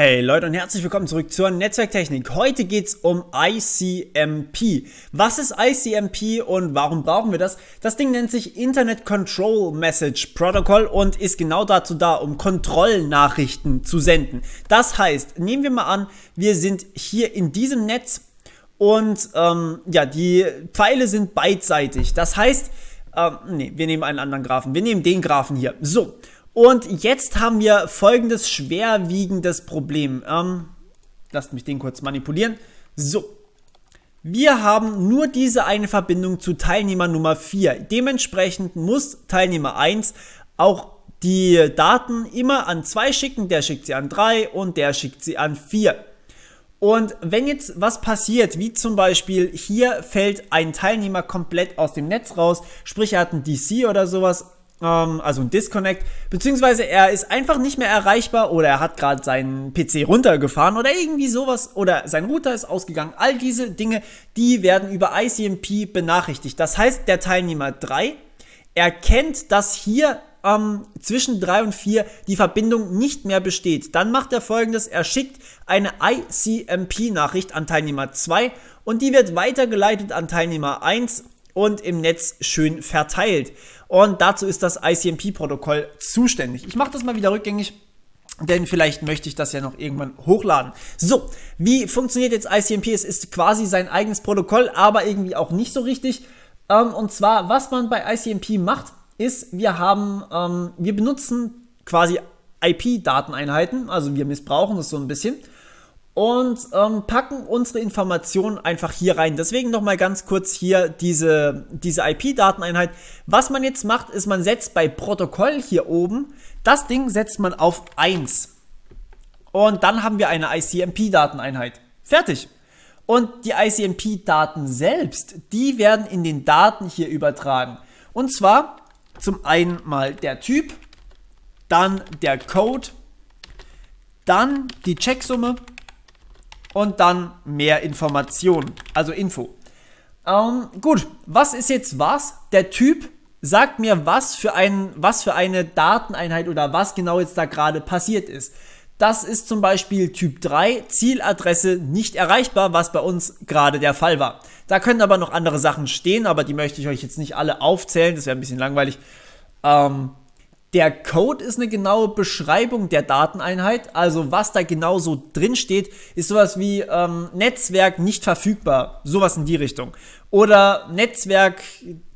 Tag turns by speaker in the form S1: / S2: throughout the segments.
S1: Hey Leute und herzlich willkommen zurück zur Netzwerktechnik. Heute geht es um ICMP. Was ist ICMP und warum brauchen wir das? Das Ding nennt sich Internet Control Message Protocol und ist genau dazu da, um Kontrollnachrichten zu senden. Das heißt, nehmen wir mal an, wir sind hier in diesem Netz und ähm, ja, die Pfeile sind beidseitig. Das heißt, ähm, nee, wir nehmen einen anderen Graphen. Wir nehmen den Graphen hier. So. Und jetzt haben wir folgendes schwerwiegendes Problem. Ähm, lasst mich den kurz manipulieren. So. Wir haben nur diese eine Verbindung zu Teilnehmer Nummer 4. Dementsprechend muss Teilnehmer 1 auch die Daten immer an 2 schicken, der schickt sie an 3 und der schickt sie an 4. Und wenn jetzt was passiert, wie zum Beispiel hier fällt ein Teilnehmer komplett aus dem Netz raus, sprich er hat einen DC oder sowas ähm, also ein Disconnect, beziehungsweise er ist einfach nicht mehr erreichbar oder er hat gerade seinen PC runtergefahren oder irgendwie sowas oder sein Router ist ausgegangen. All diese Dinge, die werden über ICMP benachrichtigt. Das heißt, der Teilnehmer 3 erkennt, dass hier ähm, zwischen 3 und 4 die Verbindung nicht mehr besteht. Dann macht er folgendes, er schickt eine ICMP-Nachricht an Teilnehmer 2 und die wird weitergeleitet an Teilnehmer 1 und im Netz schön verteilt. Und dazu ist das ICMP-Protokoll zuständig. Ich mache das mal wieder rückgängig. Denn vielleicht möchte ich das ja noch irgendwann hochladen. So, wie funktioniert jetzt ICMP? Es ist quasi sein eigenes Protokoll, aber irgendwie auch nicht so richtig. Ähm, und zwar, was man bei ICMP macht, ist, wir haben, ähm, wir benutzen quasi IP-Dateneinheiten, also wir missbrauchen das so ein bisschen und ähm, packen unsere Informationen einfach hier rein. Deswegen nochmal ganz kurz hier diese, diese IP-Dateneinheit. Was man jetzt macht, ist, man setzt bei Protokoll hier oben, das Ding setzt man auf 1. Und dann haben wir eine ICMP-Dateneinheit. Fertig. Und die ICMP-Daten selbst, die werden in den Daten hier übertragen. Und zwar zum einen mal der Typ, dann der Code, dann die Checksumme und dann mehr Informationen, also Info. Ähm, gut, was ist jetzt was? Der Typ sagt mir, was für, ein, was für eine Dateneinheit oder was genau jetzt da gerade passiert ist. Das ist zum Beispiel Typ 3, Zieladresse nicht erreichbar, was bei uns gerade der Fall war. Da können aber noch andere Sachen stehen, aber die möchte ich euch jetzt nicht alle aufzählen, das wäre ein bisschen langweilig. Ähm, der Code ist eine genaue Beschreibung der Dateneinheit, also was da genau so drin steht, ist sowas wie ähm, Netzwerk nicht verfügbar, sowas in die Richtung. Oder Netzwerk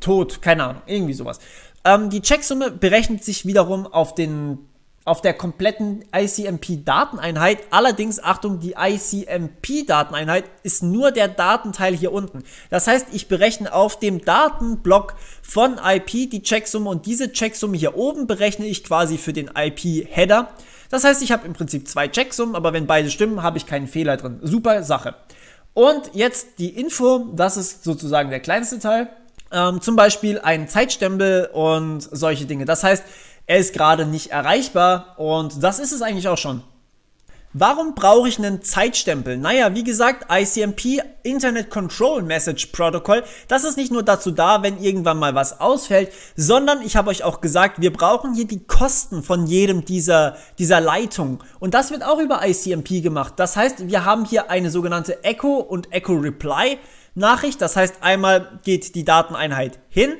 S1: tot, keine Ahnung, irgendwie sowas. Ähm, die Checksumme berechnet sich wiederum auf den auf der kompletten ICMP-Dateneinheit. Allerdings, Achtung, die ICMP-Dateneinheit ist nur der Datenteil hier unten. Das heißt, ich berechne auf dem Datenblock von IP die Checksumme und diese Checksumme hier oben berechne ich quasi für den IP-Header. Das heißt, ich habe im Prinzip zwei Checksummen, aber wenn beide stimmen, habe ich keinen Fehler drin. Super Sache. Und jetzt die Info, das ist sozusagen der kleinste Teil. Ähm, zum Beispiel ein Zeitstempel und solche Dinge. Das heißt, er ist gerade nicht erreichbar und das ist es eigentlich auch schon. Warum brauche ich einen Zeitstempel? Naja, wie gesagt, ICMP, Internet Control Message Protocol, das ist nicht nur dazu da, wenn irgendwann mal was ausfällt, sondern ich habe euch auch gesagt, wir brauchen hier die Kosten von jedem dieser, dieser Leitung. Und das wird auch über ICMP gemacht. Das heißt, wir haben hier eine sogenannte Echo und Echo Reply Nachricht. Das heißt, einmal geht die Dateneinheit hin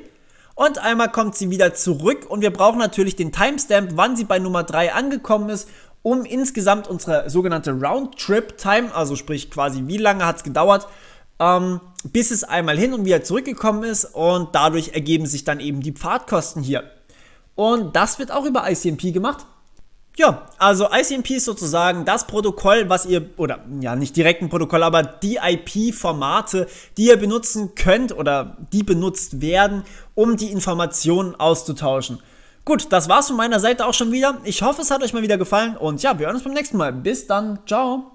S1: und einmal kommt sie wieder zurück und wir brauchen natürlich den Timestamp, wann sie bei Nummer 3 angekommen ist, um insgesamt unsere sogenannte roundtrip time also sprich quasi wie lange hat es gedauert, ähm, bis es einmal hin und wieder zurückgekommen ist und dadurch ergeben sich dann eben die Pfadkosten hier. Und das wird auch über ICMP gemacht. Ja, also ICMP ist sozusagen das Protokoll, was ihr, oder ja, nicht direkt ein Protokoll, aber die IP-Formate, die ihr benutzen könnt oder die benutzt werden, um die Informationen auszutauschen. Gut, das war's von meiner Seite auch schon wieder. Ich hoffe, es hat euch mal wieder gefallen und ja, wir hören uns beim nächsten Mal. Bis dann, ciao.